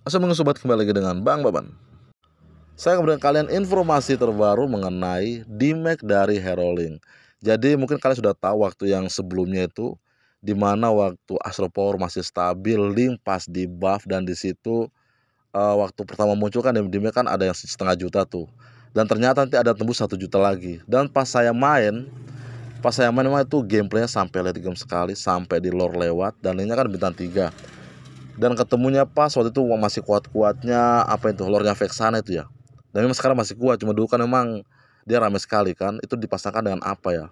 Assalamualaikum sobat kembali lagi dengan Bang Baban Saya kemudian kalian informasi terbaru mengenai DMAC dari Herolink Jadi mungkin kalian sudah tahu waktu yang sebelumnya itu di mana waktu Astro Power masih stabil, link pas di buff dan di situ uh, waktu pertama muncul kan DMAC kan ada yang setengah juta tuh dan ternyata nanti ada tembus satu juta lagi dan pas saya main pas saya main itu gameplaynya sampai late game sekali sampai di lore lewat dan Linknya kan bintang 3 dan ketemunya pas waktu itu masih kuat-kuatnya apa itu lornya Vexana itu ya dan memang sekarang masih kuat cuma dulu kan memang dia ramai sekali kan itu dipasangkan dengan apa ya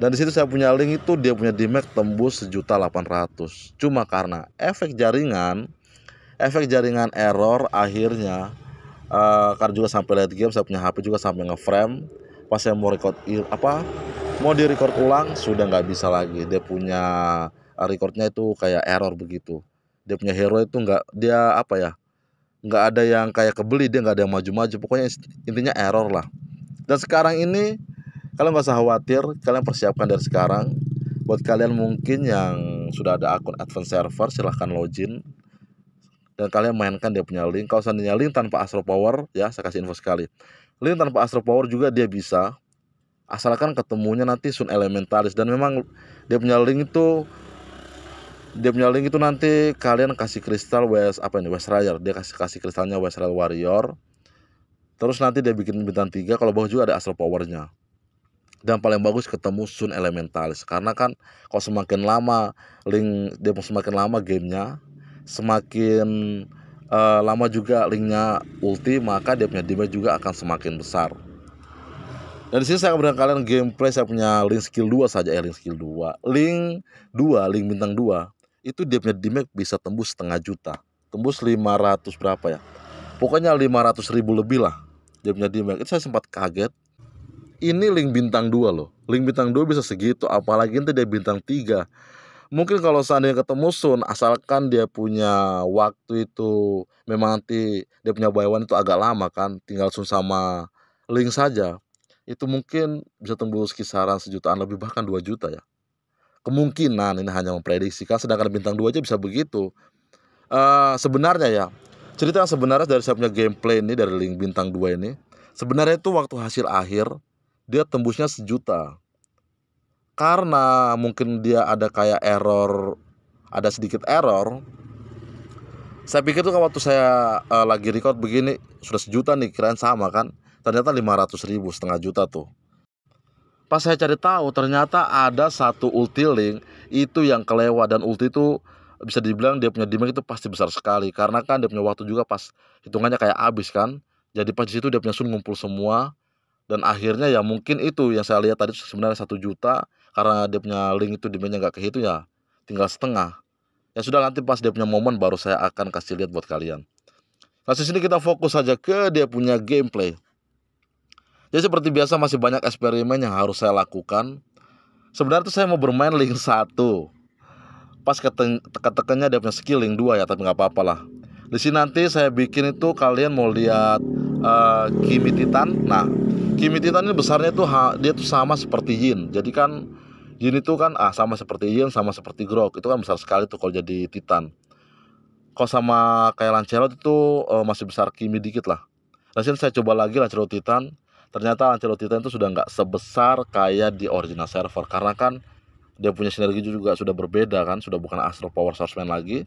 dan disitu saya punya link itu dia punya DMAX tembus sejuta delapan ratus cuma karena efek jaringan efek jaringan error akhirnya uh, karena juga sampai late game saya punya HP juga sampai ngeframe pas saya mau record apa mau di record ulang sudah nggak bisa lagi dia punya eh, recordnya itu kayak error begitu dia punya hero itu nggak dia apa ya nggak ada yang kayak kebeli dia nggak ada yang maju-maju pokoknya intinya error lah dan sekarang ini kalian nggak usah khawatir kalian persiapkan dari sekarang buat kalian mungkin yang sudah ada akun advance server silahkan login dan kalian mainkan dia punya link kalau seandainya link tanpa astro power ya saya kasih info sekali link tanpa astro power juga dia bisa asalkan ketemunya nanti sun elementalis dan memang dia punya link itu dia punya link itu nanti kalian kasih kristal West apa ini West Rider dia kasih kasih kristalnya West Rider Warrior terus nanti dia bikin bintang 3 kalau bawah juga ada Astral Powernya dan paling bagus ketemu Sun Elementalis karena kan kalau semakin lama link dia semakin lama gamenya semakin uh, lama juga linknya ulti maka dia punya damage juga akan semakin besar dan sini saya akan berikan kalian gameplay saya punya link skill 2 saja ya link skill 2 link 2 link bintang 2 itu dia punya demand bisa tembus setengah juta tembus 500 berapa ya pokoknya 500 ribu lebih lah dia punya demand itu saya sempat kaget ini link bintang dua loh link bintang dua bisa segitu apalagi nanti dia bintang tiga, mungkin kalau seandainya ketemu Sun asalkan dia punya waktu itu memang nanti dia punya bayawan itu agak lama kan tinggal Sun sama link saja itu mungkin bisa tembus kisaran sejutaan lebih bahkan dua juta ya kemungkinan ini hanya memprediksi kan sedangkan bintang 2 aja bisa begitu uh, sebenarnya ya cerita yang sebenarnya dari saya punya gameplay ini dari link bintang 2 ini sebenarnya itu waktu hasil akhir dia tembusnya sejuta karena mungkin dia ada kayak error ada sedikit error saya pikir tuh waktu saya uh, lagi record begini sudah sejuta nih kirain sama kan ternyata 500 ribu setengah juta tuh Pas saya cari tahu ternyata ada satu ulti link itu yang kelewat dan ulti itu bisa dibilang dia punya demand itu pasti besar sekali karena kan dia punya waktu juga pas hitungannya kayak habis kan. Jadi pas itu dia punya sun ngumpul semua dan akhirnya ya mungkin itu yang saya lihat tadi sebenarnya satu juta karena dia punya link itu nya nggak kehitung ya tinggal setengah ya sudah nanti pas dia punya momen baru saya akan kasih lihat buat kalian nah sini kita fokus saja ke dia punya gameplay jadi seperti biasa masih banyak eksperimen yang harus saya lakukan. Sebenarnya tuh saya mau bermain link 1. Pas ketekannya dia punya skill link 2 ya, tapi nggak apa-apa lah. Di sini nanti saya bikin itu kalian mau lihat uh, Kimi Titan. Nah, Kimi Titan ini besarnya tuh dia tuh sama seperti Yin. Jadi kan Yin itu kan ah sama seperti Yin sama seperti Grok. Itu kan besar sekali tuh kalau jadi Titan. Kalau sama kayak Lancelot itu uh, masih besar Kimi dikit lah. Nah, saya coba lagi Lancelot Titan ternyata Ancelotti itu sudah nggak sebesar kayak di original server karena kan dia punya sinergi juga sudah berbeda kan sudah bukan Astro Power Swordsman lagi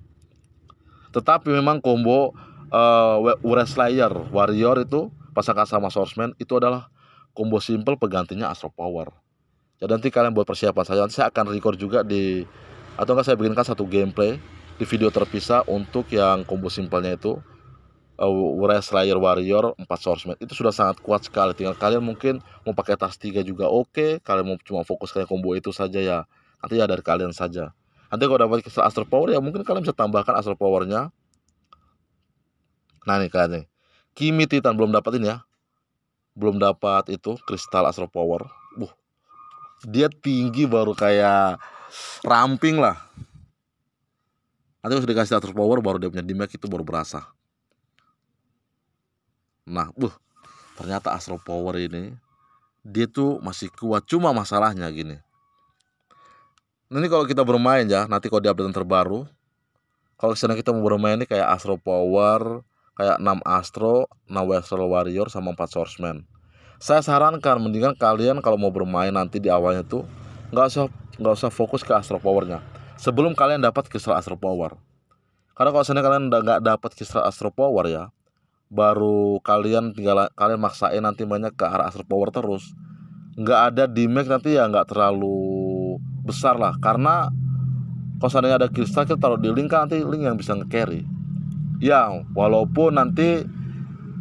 tetapi memang combo uh, eh, Wrestler Warrior itu pasangan sama Swordsman itu adalah combo simple penggantinya Astro Power ya nanti kalian buat persiapan saya nanti saya akan record juga di atau enggak saya bikinkan satu gameplay di video terpisah untuk yang combo simpelnya itu uh, Slayer Warrior 4 Swordsman itu sudah sangat kuat sekali tinggal kalian mungkin mau pakai tas 3 juga oke okay. kalian mau cuma fokus kayak combo itu saja ya nanti ya dari kalian saja nanti kalau dapat Astro Power ya mungkin kalian bisa tambahkan Astral Powernya nah ini kalian nih Kimi Titan belum dapatin ya belum dapat itu kristal Astro Power Uh, dia tinggi baru kayak ramping lah Nanti harus dikasih transfer power baru dia punya damage itu baru berasa. Nah, buh, ternyata Astro Power ini dia tuh masih kuat. Cuma masalahnya gini. ini kalau kita bermain ya, nanti kalau di update terbaru, kalau misalnya kita mau bermain ini kayak Astro Power, kayak 6 Astro, 6 Western Warrior sama 4 Swordsman. Saya sarankan mendingan kalian kalau mau bermain nanti di awalnya tuh nggak usah nggak usah fokus ke Astro Powernya sebelum kalian dapat kristal Astro Power. Karena kalau misalnya kalian nggak dapat kristal Astro Power ya, baru kalian tinggal kalian maksain nanti banyak ke arah Astro Power terus nggak ada di nanti ya nggak terlalu besar lah karena kalau seandainya ada kristal kita taruh di link kan nanti link yang bisa nge-carry ya walaupun nanti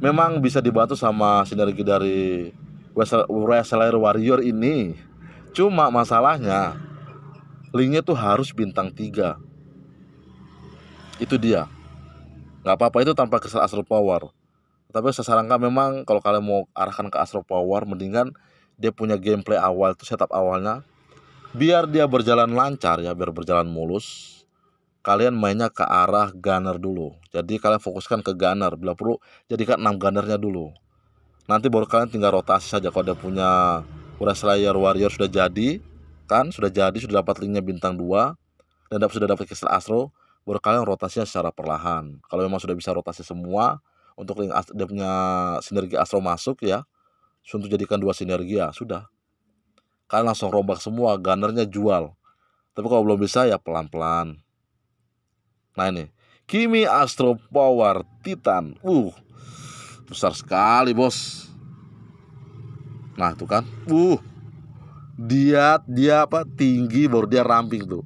memang bisa dibantu sama sinergi dari Wrestler Warrior ini cuma masalahnya linknya tuh harus bintang 3 itu dia nggak apa-apa itu tanpa kesal Astro Power tapi saya sarankan memang kalau kalian mau arahkan ke Astro Power mendingan dia punya gameplay awal itu setup awalnya biar dia berjalan lancar ya, biar berjalan mulus. Kalian mainnya ke arah gunner dulu. Jadi kalian fokuskan ke gunner, bila perlu jadikan 6 gunnernya dulu. Nanti baru kalian tinggal rotasi saja kalau dia punya ura Slayer Warrior sudah jadi, kan sudah jadi sudah dapat linknya bintang 2 dan sudah dapat kristal astro baru kalian rotasinya secara perlahan kalau memang sudah bisa rotasi semua untuk link dia punya sinergi astro masuk ya untuk jadikan dua sinergi ya sudah kalian langsung rombak semua gunnernya jual tapi kalau belum bisa ya pelan-pelan nah ini Kimi Astro Power Titan uh besar sekali bos nah itu kan uh dia dia apa tinggi baru dia ramping tuh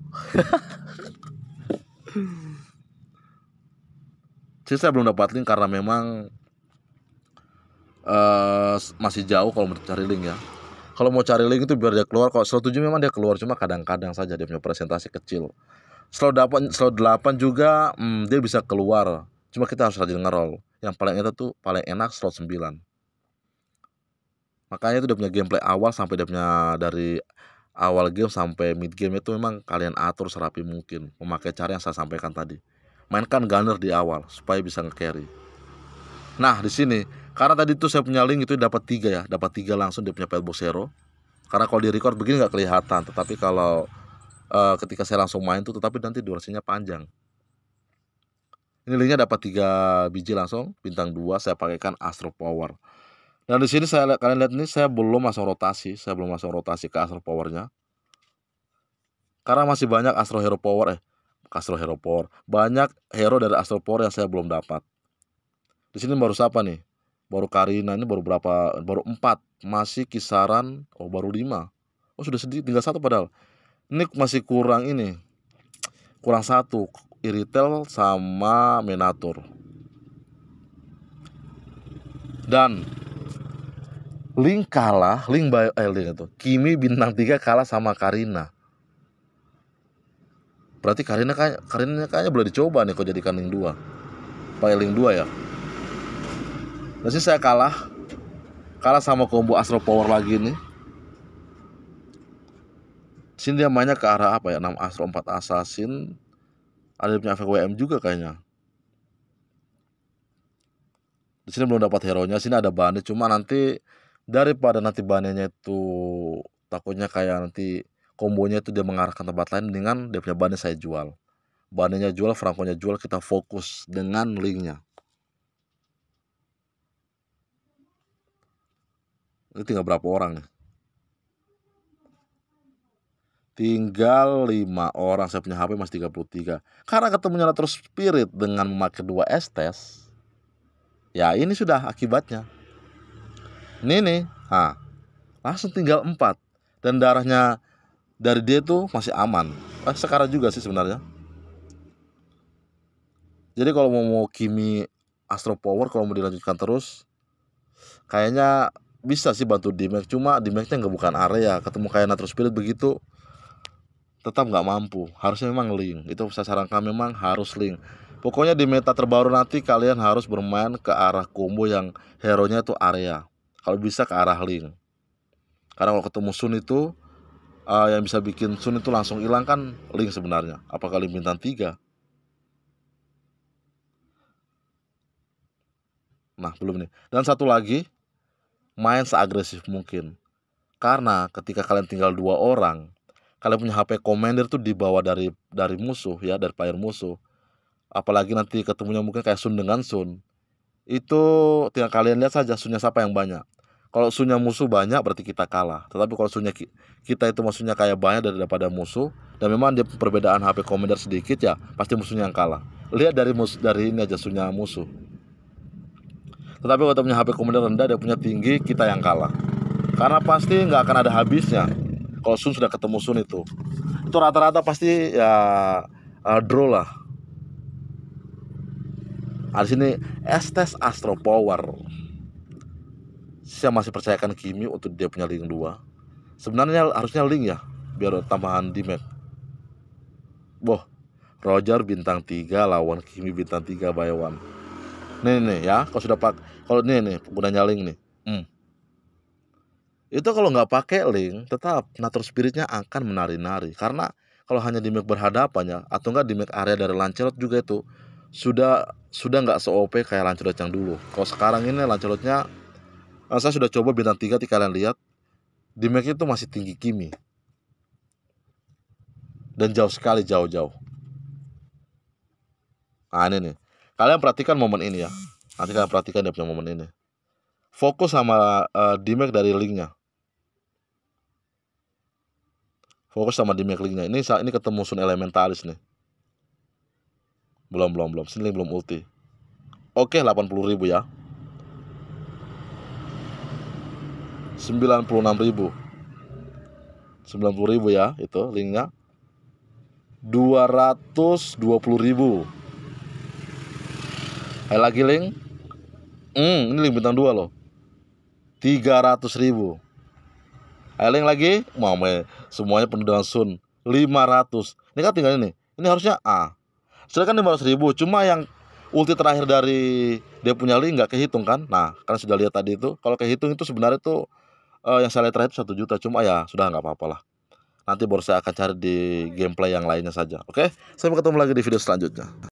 sih saya belum dapat link karena memang uh, masih jauh kalau mau cari link ya kalau mau cari link itu biar dia keluar kalau slot 7 memang dia keluar cuma kadang-kadang saja dia punya presentasi kecil slot 8 slot 8 juga hmm, dia bisa keluar cuma kita harus rajin ngerol yang paling itu tuh paling enak slot 9 makanya itu dia punya gameplay awal sampai dia punya dari awal game sampai mid game itu memang kalian atur serapi mungkin memakai cara yang saya sampaikan tadi mainkan Gunner di awal supaya bisa nge-carry. Nah, di sini karena tadi tuh saya punya link itu dapat tiga ya, dapat tiga langsung dia punya pet Hero. Karena kalau di record begini nggak kelihatan, tetapi kalau uh, ketika saya langsung main tuh tetapi nanti durasinya panjang. Ini linknya dapat tiga biji langsung, bintang 2 saya pakaikan Astro Power. Dan nah, di sini saya kalian lihat ini saya belum masuk rotasi, saya belum masuk rotasi ke Astro Powernya. Karena masih banyak Astro Hero Power eh Castro Heropor. Banyak hero dari Astropor yang saya belum dapat. Di sini baru siapa nih? Baru Karina ini baru berapa? Baru 4. Masih kisaran oh baru 5. Oh sudah sedikit tinggal satu padahal. Ini masih kurang ini. Kurang satu Iritel sama Menatur. Dan Link kalah, Link by eh, Link itu. Kimi bintang 3 kalah sama Karina berarti karirnya kayak karirnya kayaknya boleh dicoba nih kok jadikan link dua pakai link dua ya Terus saya kalah kalah sama combo Astro Power lagi nih sini dia mainnya ke arah apa ya 6 Astro 4 Assassin ada punya FWM juga kayaknya di sini belum dapat hero nya sini ada bane cuma nanti daripada nanti banenya itu takutnya kayak nanti kombonya itu dia mengarahkan tempat lain dengan dia punya bannya saya jual bannya jual frankonya jual kita fokus dengan linknya ini tinggal berapa orang nih tinggal lima orang saya punya HP masih 33 karena ketemunya terus spirit dengan memakai dua estes, ya ini sudah akibatnya ini nih ha, langsung tinggal empat dan darahnya dari dia itu masih aman eh, sekarang juga sih sebenarnya jadi kalau mau, mau Kimi Astro Power kalau mau dilanjutkan terus kayaknya bisa sih bantu di cuma di nggak bukan area ketemu kayak natural Spirit begitu tetap nggak mampu harusnya memang link itu saya sarankan memang harus link pokoknya di meta terbaru nanti kalian harus bermain ke arah combo yang hero nya itu area kalau bisa ke arah link karena kalau ketemu Sun itu uh, yang bisa bikin Sun itu langsung hilang kan Link sebenarnya. Apakah Link bintang 3? Nah, belum nih. Dan satu lagi, main seagresif mungkin. Karena ketika kalian tinggal dua orang, kalian punya HP Commander tuh dibawa dari dari musuh ya, dari player musuh. Apalagi nanti ketemunya mungkin kayak Sun dengan Sun. Itu tinggal kalian lihat saja Sunnya siapa yang banyak kalau sunya musuh banyak berarti kita kalah tetapi kalau sunya kita itu musuhnya kayak banyak daripada musuh dan memang dia perbedaan HP Commander sedikit ya pasti musuhnya yang kalah lihat dari mus dari ini aja sunya musuh tetapi kalau punya HP Commander rendah dia punya tinggi kita yang kalah karena pasti nggak akan ada habisnya kalau Sun sudah ketemu Sun itu itu rata-rata pasti ya uh, draw lah ada sini Estes Astro Power saya masih percayakan Kimi untuk dia punya link 2 sebenarnya harusnya link ya biar tambahan di map boh Roger bintang 3 lawan Kimi bintang 3 by one nih nih ya kalau sudah pak kalau nih nih penggunanya link nih hmm. itu kalau nggak pakai link tetap natur spiritnya akan menari-nari karena kalau hanya di berhadapan ya, atau nggak di map area dari Lancelot juga itu sudah sudah nggak se OP kayak Lancelot yang dulu. Kalau sekarang ini Lancelotnya Nah, saya sudah coba bintang 3 di kalian lihat di Mac itu masih tinggi Kimi. Dan jauh sekali jauh-jauh. Nah ini nih. Kalian perhatikan momen ini ya. Nanti kalian perhatikan dia punya momen ini. Fokus sama uh, eh, d dari linknya. Fokus sama di mac linknya. Ini saat ini ketemu Sun Elementalis nih. Belum, belum, belum. Sini belum ulti. Oke, 80 ribu ya. 96.000 ribu ya itu linknya 220.000 Ayo lagi link hmm, ini link bintang 2 loh 300.000 Ayo link lagi Mame, semuanya penuh dengan sun 500 ini kan tinggal ini ini harusnya A sedangkan 500.000 cuma yang ulti terakhir dari dia punya link nggak kehitung kan nah karena sudah lihat tadi itu kalau kehitung itu sebenarnya tuh uh, yang saya lihat terakhir satu juta cuma ya sudah nggak apa-apa lah nanti baru saya akan cari di gameplay yang lainnya saja oke okay? sampai ketemu lagi di video selanjutnya